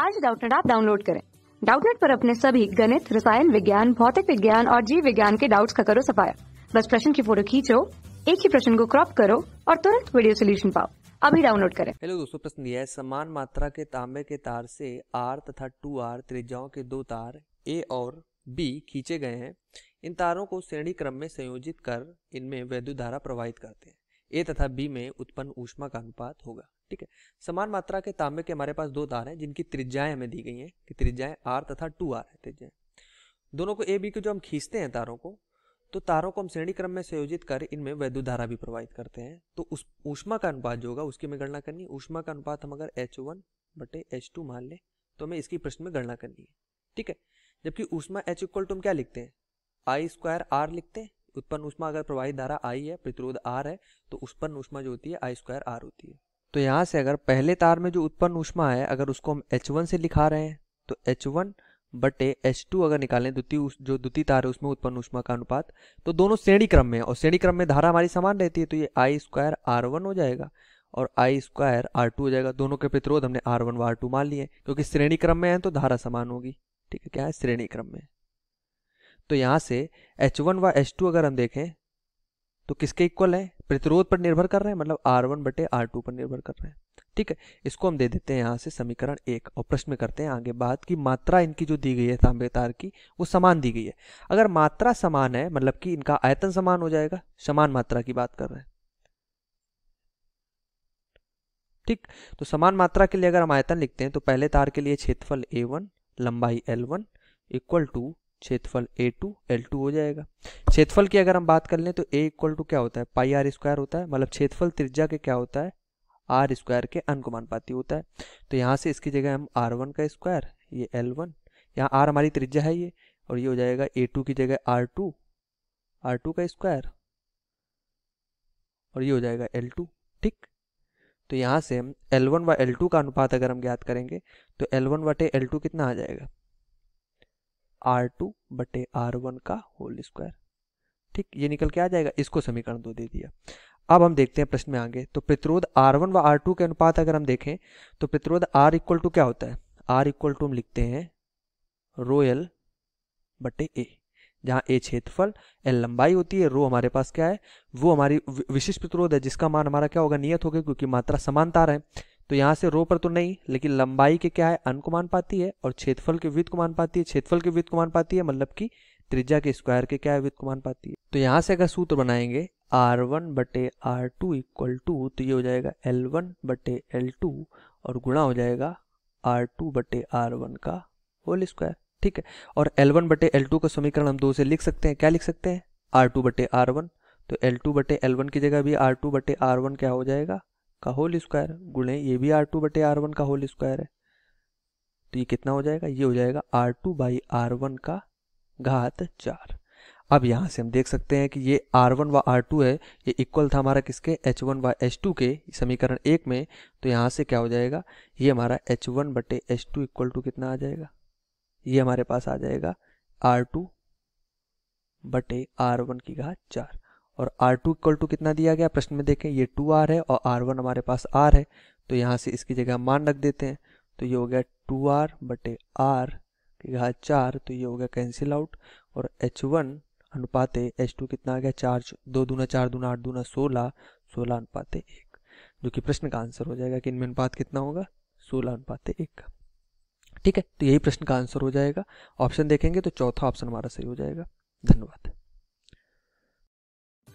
आज डाउटनेट आप डाउनलोड करें डाउटनेट पर अपने सभी गणित रसायन विज्ञान भौतिक विज्ञान और जीव विज्ञान के डाउट्स का करो सफाया बस प्रश्न की फोटो खींचो एक ही प्रश्न को क्रॉप करो और तुरंत वीडियो सोल्यूशन पाओ अभी डाउनलोड करें हेलो दोस्तों प्रश्न यह समान मात्रा के तांबे के तार से आर तथा टू आर त्रिज्याओं के दो तार ए और बी खींचे गए हैं इन तारों को श्रेणी क्रम में संयोजित कर इनमें वैद्युत धारा प्रवाहित करते हैं ए तथा बी में उत्पन्न ऊष्मा का अनुपात होगा ठीक है समान मात्रा के तांबे के हमारे पास दो तार हैं जिनकी त्रिज्याएं हमें दी गई हैं कि त्रिज्याएं आर तथा टू आर है त्रिज्याएं दोनों को ए बी को जो हम खींचते हैं तारों को तो तारों को हम श्रेणी क्रम में संयोजित कर इनमें वैद्युत धारा भी प्रवाहित करते हैं तो उस ऊष्मा का अनुपात जो होगा उसकी हमें गणना करनी है ऊष्मा का अनुपात हम अगर एच वन बटे एच टू मान लें तो हमें इसकी प्रश्न में गणना करनी है ठीक है जबकि ऊष्मा एच इक्वल टू हम क्या लिखते हैं आई स्क्वायर आर लिखते हैं उत्पन्न उष्मा अगर प्रवाहित धारा आई है प्रतिरोध आर है तो उत्पन्न उष्मा जो होती है आई स्क्वायर आर होती है तो यहाँ से अगर पहले तार में जो उत्पन्न उष्मा है अगर उसको हम एच वन से लिखा रहे हैं तो एच वन बटे एच टू अगर निकालें द्वितीय जो द्वितीय तार है उसमें उत्पन्न उष्मा का अनुपात तो दोनों श्रेणी क्रम में और श्रेणी क्रम में धारा हमारी समान रहती है तो ये आई स्क्वायर आर वन हो जाएगा और आई स्क्वायर आर टू हो जाएगा दोनों के प्रतिरोध हमने आर वन व आर टू मान लिए क्योंकि श्रेणी क्रम में है तो धारा समान होगी ठीक है क्या है श्रेणी क्रम में तो यहाँ से एच वन व एच टू अगर हम देखें तो किसके इक्वल है प्रतिरोध पर निर्भर कर रहे हैं मतलब आर वन बटे आर टू पर निर्भर कर रहे हैं ठीक है इसको हम दे देते हैं यहाँ से समीकरण एक और प्रश्न में करते हैं आगे बात की मात्रा इनकी जो दी गई है तांबे तार की वो समान दी गई है अगर मात्रा समान है मतलब कि इनका आयतन समान हो जाएगा समान मात्रा की बात कर रहे हैं ठीक तो समान मात्रा के लिए अगर हम आयतन लिखते हैं तो पहले तार के लिए क्षेत्रफल ए वन लंबाई एल वन इक्वल टू क्षेत्रफल ए टू एल टू हो जाएगा क्षेत्रफल की अगर हम बात कर लें तो ए इक्वल टू क्या होता है पाई आर स्क्वायर होता है मतलब क्षेत्रफल त्रिज्या के क्या होता है आर स्क्वायर के पाती होता है तो यहाँ से इसकी जगह हम आर वन का स्क्वायर ये एल वन यहाँ आर हमारी त्रिज्या है ये और ये हो जाएगा ए टू की जगह आर टू आर टू का स्क्वायर और ये हो जाएगा एल टू ठीक तो यहाँ से हम एल वन व एल टू का अनुपात अगर हम ज्ञात करेंगे तो एल वन वटे एल टू कितना आ जाएगा आर टू बटे आर वन का होल स्क्वायर ठीक ये निकल के आ जाएगा इसको समीकरण दो दे दिया अब हम देखते हैं प्रश्न में आगे तो प्रतिरोध आर वन व आर टू के अनुपात अगर हम देखें तो प्रतिरोध आर इक्वल टू क्या होता है आर इक्वल टू हम लिखते हैं रोयल बटे ए जहाँ ए क्षेत्रफल एल लंबाई होती है रो हमारे पास क्या है वो हमारी विशिष्ट प्रतिरोध है जिसका मान हमारा क्या होगा नियत होगा क्योंकि मात्रा समानता है तो यहाँ से रो पर तो नहीं लेकिन लंबाई के क्या है अन को मान पाती है और क्षेत्रफल के वित्त को मान पाती है क्षेत्रफल के वित्त को मान पाती है मतलब कि त्रिज्या के स्क्वायर के क्या है वित्त को मान पाती है तो यहाँ से अगर सूत्र बनाएंगे आर वन बटे आर टू इक्वल टू तो ये हो जाएगा एल वन बटे एल टू और गुणा हो जाएगा आर टू बटे आर वन का होल स्क्वायर ठीक है और एल वन बटे एल टू का समीकरण हम दो से लिख सकते हैं क्या लिख सकते हैं आर टू बटे आर वन तो एल टू बटे एल वन की जगह भी आर टू बटे आर वन क्या हो जाएगा का होल स्क्वायर गुणे ये भी आर टू बटे आर वन का होल स्क्वायर है तो ये कितना हो जाएगा ये हो जाएगा R two by R one का घात चार अब यहाँ से हम देख सकते हैं कि ये आर वन व आर टू है ये इक्वल था हमारा किसके एच वन व एच टू के समीकरण एक में तो यहाँ से क्या हो जाएगा ये हमारा एच वन बटे एच टू इक्वल टू कितना आ जाएगा ये हमारे पास आ जाएगा आर टू बटे आर वन की घात चार और आर टू इक्वल टू कितना दिया गया प्रश्न में देखें ये टू आर है और आर वन हमारे पास आर है तो यहाँ से इसकी जगह मान रख देते हैं तो ये हो गया टू आर बटे आर की घात चार तो ये हो गया कैंसिल आउट और एच वन अनुपात एच टू कितना आ गया चार दो दूना चार दूना आठ दूना सोलह सोलह अनुपात एक जो कि प्रश्न का आंसर हो जाएगा कि इनमें अनुपात कितना होगा सोलह अनुपात एक ठीक है तो यही प्रश्न का आंसर हो जाएगा ऑप्शन देखेंगे तो चौथा ऑप्शन हमारा सही हो जाएगा धन्यवाद